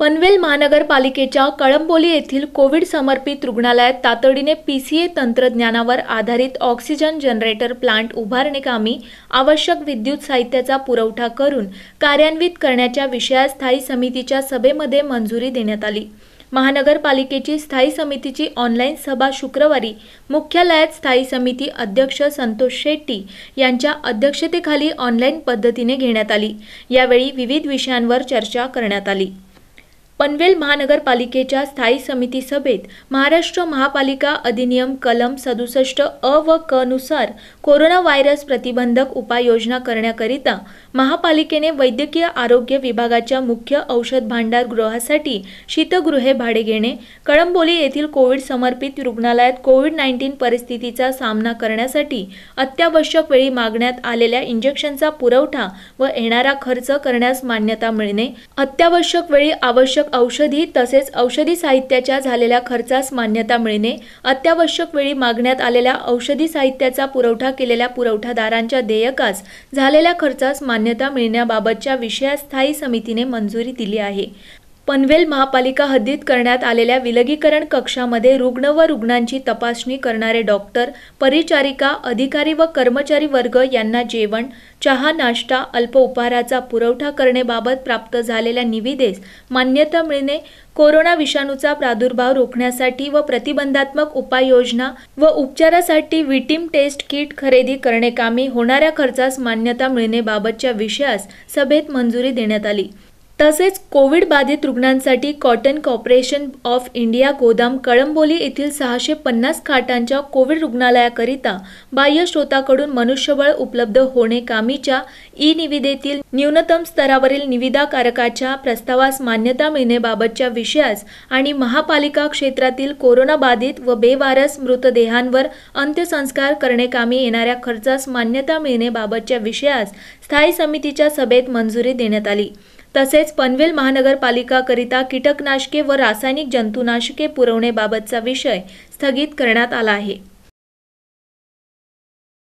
पनवेल महानगरपालिकेच्या कळंबोली येथील कोविड समर्पित रुग्णालयात तातडीने पी सी ए तंत्रज्ञानावर आधारित ऑक्सिजन जनरेटर प्लांट उभारणेकामी आवश्यक विद्युत साहित्याचा पुरवठा करून कार्यान्वित करण्याच्या विषयास स्थायी समितीच्या सभेमध्ये मंजुरी देण्यात आली महानगरपालिकेची स्थायी समितीची ऑनलाईन सभा शुक्रवारी मुख्यालयात स्थायी समिती अध्यक्ष संतोष शेट्टी यांच्या अध्यक्षतेखाली ऑनलाईन पद्धतीने घेण्यात आली यावेळी विविध विषयांवर चर्चा करण्यात आली पनवेल महानगरपालिकेच्या स्थायी समिती सभेत महाराष्ट्र महापालिका अधिनियम कलम सदुसष्ट अ व क नुसार कोरोना व्हायरस प्रतिबंधक उपाययोजना करण्याकरिता महापालिकेने वैद्यकीय आरोग्य विभागाच्या मुख्य औषध भांडार गृहासाठी शीतगृहे भाडे घेणे कळंबोली येथील कोविड समर्पित रुग्णालयात कोविड नाईन्टीन परिस्थितीचा सामना करण्यासाठी अत्यावश्यक वेळी मागण्यात आलेल्या इंजेक्शनचा पुरवठा व येणारा खर्च करण्यास मान्यता मिळणे अत्यावश्यक वेळी आवश्यक औषधी तसेच औषधी साहित्याच्या झालेल्या खर्चास मान्यता मिळणे अत्यावश्यक वेळी मागण्यात आलेल्या औषधी साहित्याचा पुरवठा केलेल्या पुरवठादारांच्या देयकास झालेल्या खर्चास मान्यता मिळण्याबाबतच्या विषयास स्थायी समितीने मंजुरी दिली आहे पनवेल महापालिका हद्दीत करण्यात आलेल्या विलगीकरण कक्षामध्ये रुग्ण व रुग्णांची तपासणी करणारे डॉक्टर परिचारिका अधिकारी व कर्मचारी वर्ग यांना जेवण चहा नाश्ता अल्प उपहाराचा पुरवठा करणेबाबत प्राप्त झालेल्या निविदेस मान्यता मिळणे कोरोना विषाणूचा प्रादुर्भाव रोखण्यासाठी व प्रतिबंधात्मक उपाययोजना व उपचारासाठी विटीम टेस्ट किट खरेदी करणे कामी होणाऱ्या खर्चास मान्यता मिळणेबाबतच्या विषयास सभेत मंजुरी देण्यात आली तसेच कोविड बाधित रुग्णांसाठी कॉटन कॉर्पोरेशन ऑफ इंडिया गोदाम कळंबोली येथील सहाशे पन्नास खाटांच्या कोविड रुग्णालयाकरिता बाह्य स्रोताकडून मनुष्यबळ उपलब्ध होणे कामीच्या ई निविदेतील न्यूनतम स्तरावरील निविदाकारकाच्या प्रस्तावास मान्यता मिळणेबाबतच्या विषयास आणि महापालिका क्षेत्रातील कोरोनाबाधित व बेवारस मृतदेहांवर अंत्यसंस्कार करणे कामी येणाऱ्या खर्चास मान्यता मिळणेबाबतच्या विषयास स्थायी समितीच्या सभेत मंजुरी देण्यात आली तसेच पनवेल महानगरपालिकाकरिता कीटकनाशके व रासायनिक जंतुनाशके पुरवणेबाबतचा विषय स्थगित करण्यात आला आहे